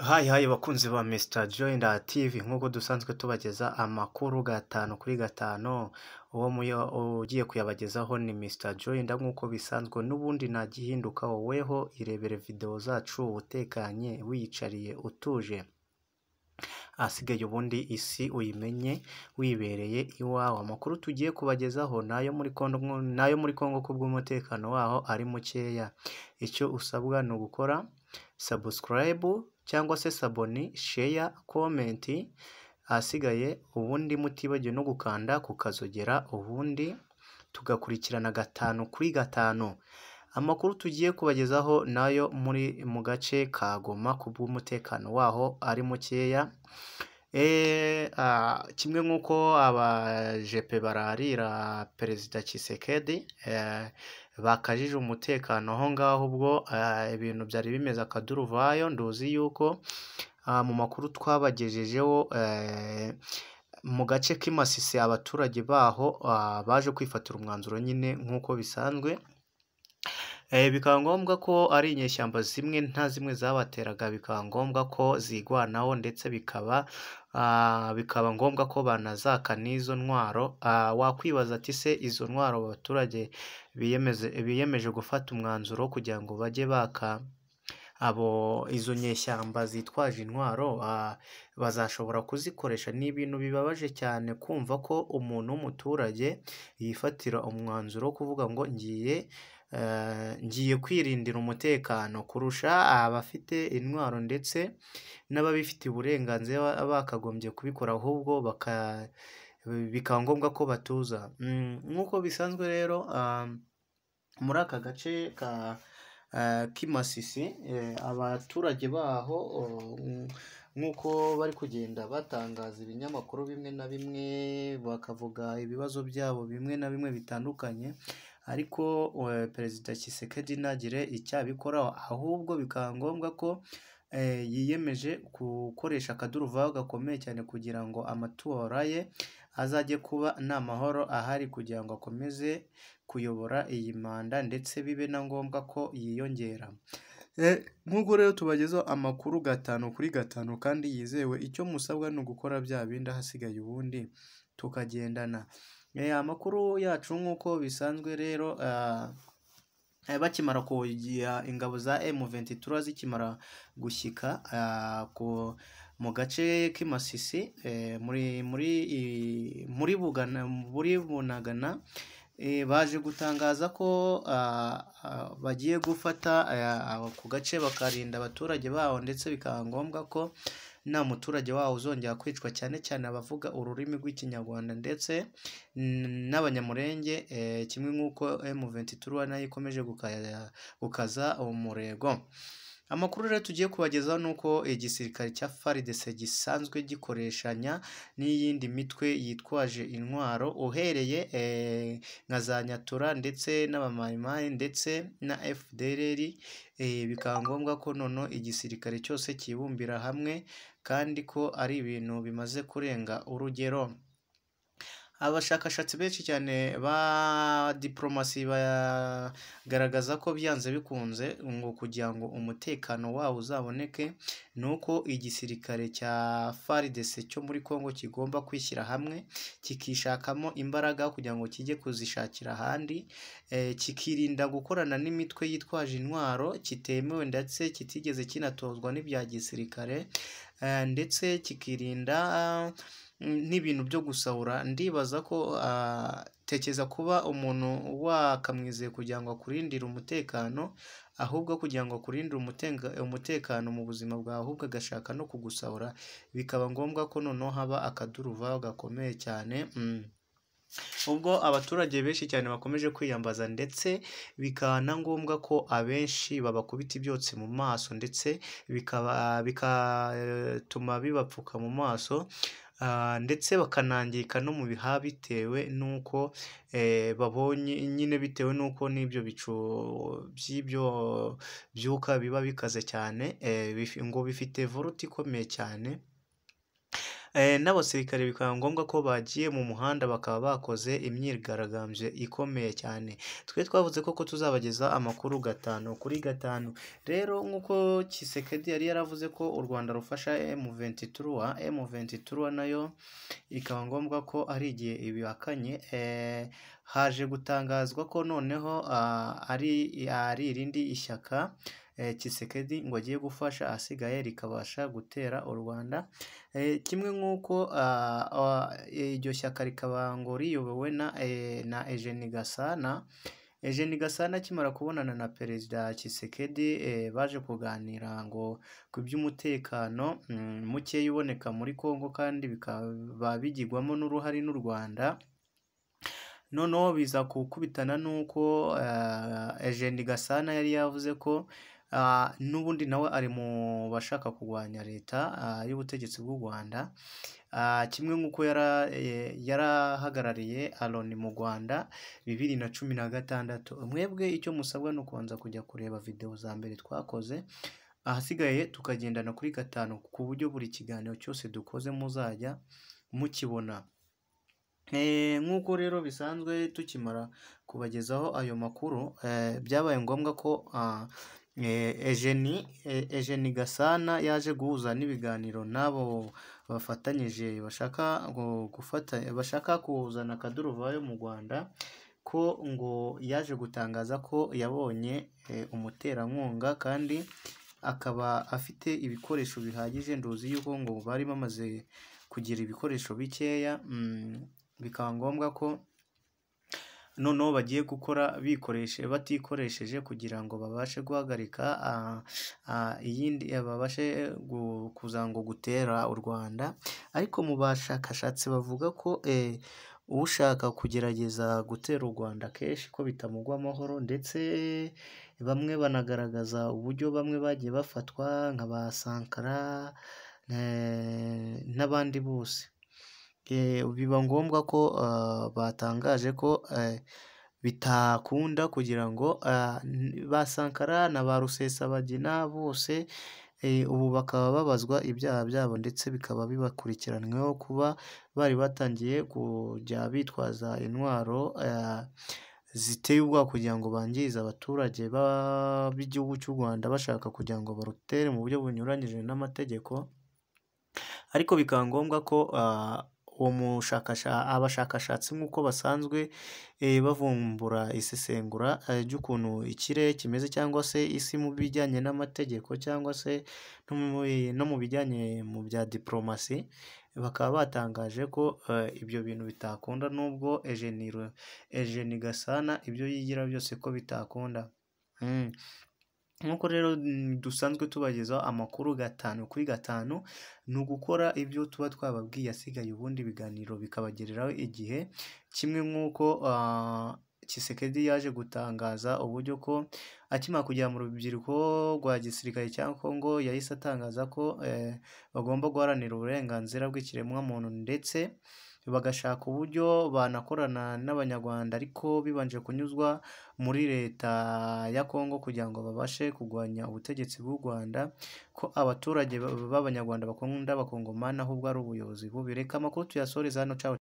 hayi hayi bakunzi ba misita joyinda tivi nk'uko dusanzwe tubageza amakuru gatanu kuri gatanu uwo ugiye kuyabagezaho ni misita joyinda nk'uko bisanzwe n'ubundi ntagihinduka woweho irebere videwo zacu utekanye wiyicariye utuje asigaye ubundi isi uyimenye wibereye iwawe amakuru tugiye kubagezaho nayo muri congo ku bw'umutekano waho ari mukeya icyo usabwa ni ugukora sabusikarayibu cyangwa se saboni, sheya, komenti, ahasigaye ubundi mutibagiwe no gukanda ku kazogera ubundi tugakurikirana gatanu kuri gatanu. Amakuru tugiye kubagezaho nayo muri mu gace ka Goma ku bw'umutekano waho ari mukeya, eh, ah, kimwe nk'uko abajepe bararira perezida Tshisekedi. Eh, bakajije umutekano aho ngaho ubwo eh, ibintu byari bimeze akaduruvayo nduzi yuko eh, mu makuru twabagejejeho eh, mu gace k'imasisi abaturage baho baje kwifatira umwanzuro nyine nk'uko bisanzwe Eh, bikaba ngombwa ko ari inyeshyamba zimwe nta zimwe zabateraga bikaba ngombwa ko zigwanaho ndetse bikaba ah, bikaba ngombwa ko banazaka n'izo ntwaro ah, wakwibaza ati se izo ntwaro abaturage biyemeje gufata umwanzuro kugira ngo bajye baka abo izo nyeshyamba zitwaje intwaro ah, bazashobora kuzikoresha ni ibintu bibabaje cyane kumva ko umuntu w'umuturage yifatira umwanzuro wo kuvuga ngo ngiye Eh, ngiye kwirindira umutekano kurusha abafite intwaro ndetse n'ababifitiye uburenganzira bakagombye kubikora ahubwo bikaba ngombwa ko batuza mm, nk'uko bisanzwe rero ah, muri aka gace ka eh, k'imasisi eh, abaturage baho oh, nk'uko bari kugenda batangaza ibinyamakuru bimwe na bimwe bakavuga ibibazo byabo bimwe na bimwe bitandukanye ariko Perezida Kisekedi ntagire icyo abikoraho ahubwo bikaba ngombwa ko eh, yiyemeje gukoresha akaduruvayo gakomeye cyane kugira ngo amatora ye azajye kuba nta mahoro ahari kugira ngo akomeze kuyobora iyi manda ndetse bibe na ngombwa ko yiyongera eh, nk'uko rero tubagezeho amakuru gatanu kuri gatanu kandi yizewe icyo musabwa ni ugukora bya bindi ahasigaye ubundi tukagendana. Eh, amakuru yacu nk'uko bisanzwe rero ah, eh, bakimara kugira ingabo za M23 zikimara gushyika ah, mu gace kimasisi eh, muri muri Bunagana baje gutangaza ko ah, bagiye gufata ku gace bakarinda abaturage baho ndetse bikaba ngombwa ko nta muturage wawo uzongera kwicwa cyane cyane abavuga ururimi rw'ikinyarwanda ndetse n'abanyamurenge eh, kimwe nk'uko M23 nayo ikomeje gukaza umurego amakuru rero tugiye kubagezaho ni uko eh, igisirikare cya FARDC gisanzwe gikoreshanya n'iyindi mitwe yitwaje intwaro uhereye eh, nka za nyatura ndetse n'abamayimayi ndetse na FDLR eh, bikaba ngombwa ko nono igisirikare cyose kibumbira hamwe kandi ko ari ibintu bimaze kurenga urugero abashakashatsi benshi cyane ba diporomasi bagaragaza ko byanze bikunze ngo kugira ngo umutekano wabo uzaboneke ni uko igisirikare cya faridese cyo muri congo kigomba kwishyira hamwe kikishakamo imbaraga kugira ngo kijye kuzishakira ahandi eh, kikirinda gukorana n'imitwe yitwaje intwaro kitemewe ndetse kitigeze kinatozwa n'ibya gisirikare Eh, ndetse kikirinda mm, n'ibintu byo gusahura ndibaza ko ah, tekereza kuba umuntu wakamwizeye kugira ngo akurindire umutekano ahubwo kugira ngo akurindire umutekano mu buzima bwawe ahubwo agashaka no kugusahura bikaba ngombwa ko noneho haba akaduruvayo gakomeye cyane. Mm. ubwo abaturage benshi cyane bakomeje kwiyambaza ndetse bikaba na ngombwa ko abenshi babakubita ibyotsi mu maso ndetse bigatuma bibapfuka mu maso ah, ndetse bakanangirika no mu biha bitewe n'uko eh, babonye nyine bitewe n'uko n'ibyo bicu by'ibyo byuka biba bikaze cyane eh, ngo bifite volute ikomeye cyane. Eh, n'abasirikare bikaba ngombwa ko bagiye mu muhanda bakaba bakoze imyigaragambyo ikomeye cyane twe twavuze ko ko tuzabageza amakuru gatanu kuri gatanu rero nk'uko kisekedi yari yaravuze ko u rwanda rufasha emuventitura emuventitura nayo ikaba ngombwa ko ari igihe ibihakanye eh, haje gutangazwa ko noneho ah, ari irindi ishyaka. Kisekedi eh, ngo agiye gufasha ahasigaye rikabasha gutera u Rwanda eh, kimwe nk'uko ah, ah, iryo shyaka rikaba ngo riyobowe na eh, na Eugene Gasana Eugene Gasana akimara kubonana na Perezida Kisekedi baje kuganira ngo ku by'umutekano mm, mukeya uboneka muri Congo kandi bikaba bigirwamo n'uruhare n'u Rwanda noneho biza kukubitana n'uko ah, Eugene Gasana yari yavuze ko Ah, n'ubundi nawe ari mu bashaka kurwanya leta ah, y'ubutegetsi bw'u rwanda ah, kimwe nk'uko eh, yarahagarariye aroni mu rwanda bibiri na cumi na gatandatu mwebwe icyo musabwa ni ukubanza kujya kureba videwo za mbere twakoze ahasigaye tukagendana kuri gatanu ku buryo buri kiganiro cyose dukoze muzajya mukibona eh, nk'uko rero bisanzwe tukimara kubagezaho ayo makuru eh, byabaye ngombwa ko Eh, Ejeni eh, Gasana yaje guhuza n'ibiganiro n'abo bafatanyije bashaka gufata bashaka kuzana akaduruvayo mu Rwanda ko ngo yaje gutangaza ko yabonye eh, umuterankunga kandi akaba afite ibikoresho bihagije nduzi y'uko ngo bari bamaze kugira ibikoresho bikeya mm, bikaba ngombwa ko. noneho bagiye gukora bikoreshe batikoresheje kugira ngo babashe guhagarika iyindi babashe kuza ngo gutera u Rwanda ariko mu bashakashatsi bavuga ko e, ushaka kugerageza gutera u Rwanda kenshi ko bitamugwa amahoro ndetse bamwe banagaragaza uburyo bamwe bagiye bafatwa nka ba Sankara e, n'abandi bose. Eh, biba ngombwa ko eh, batangaje ko eh, bitakunda kugira ngo ba Sankara na ba Rusesabagina bose ubu bakaba babazwa ibyaha byabo ndetse bikaba bibakurikiranyweho kuba bari batangiye kujya bitwaza intwaro ziteye ubwoba kugira ngo bangirize abaturage b'igihugu cy'u Rwanda bashaka kugira ngo barutere mu buryo bunyuranyije n'amategeko ariko bikaba ngombwa ko uwo abashakashatsi nk'uko basanzwe eh, bavumbura isesengura eh, ry'ukuntu ikirere kimeze cyangwa se isi mu bijyanye n'amategeko cyangwa se no mu bijyanye mu bya diporomasi, bakaba batangaje ko eh, ibyo bintu bitakunda nubwo Ejeni Gasana ibyo yigira byose ko bitakunda. Hmm. nk'uko rero mm, dusanzwe tubagezaho amakuru gatanu kuri gatanu ni ugukora ibyo tuba twababwiye asigaye ubundi ibiganiro bikabagereraho igihe kimwe nk'uko ah, Tshisekedi yaje gutangaza uburyo ko akimara kugera mu rubyiruko rwa gisirikare cya Congo yahise atangaza ko eh, bagomba guharanira uburenganzira bw'ikiremwamuntu ndetse bagashaka uburyo banakorana n'Abanyarwanda ariko bibanje kunyuzwa muri leta ya Congo kugira ngo babashe kurwanya ubutegetsi bw'u Rwanda ko abaturage b'Abanyarwanda bakunda Abakongomani ahubwo ari ubuyobozi bubi. Reka amakuru tuyasoreze hano.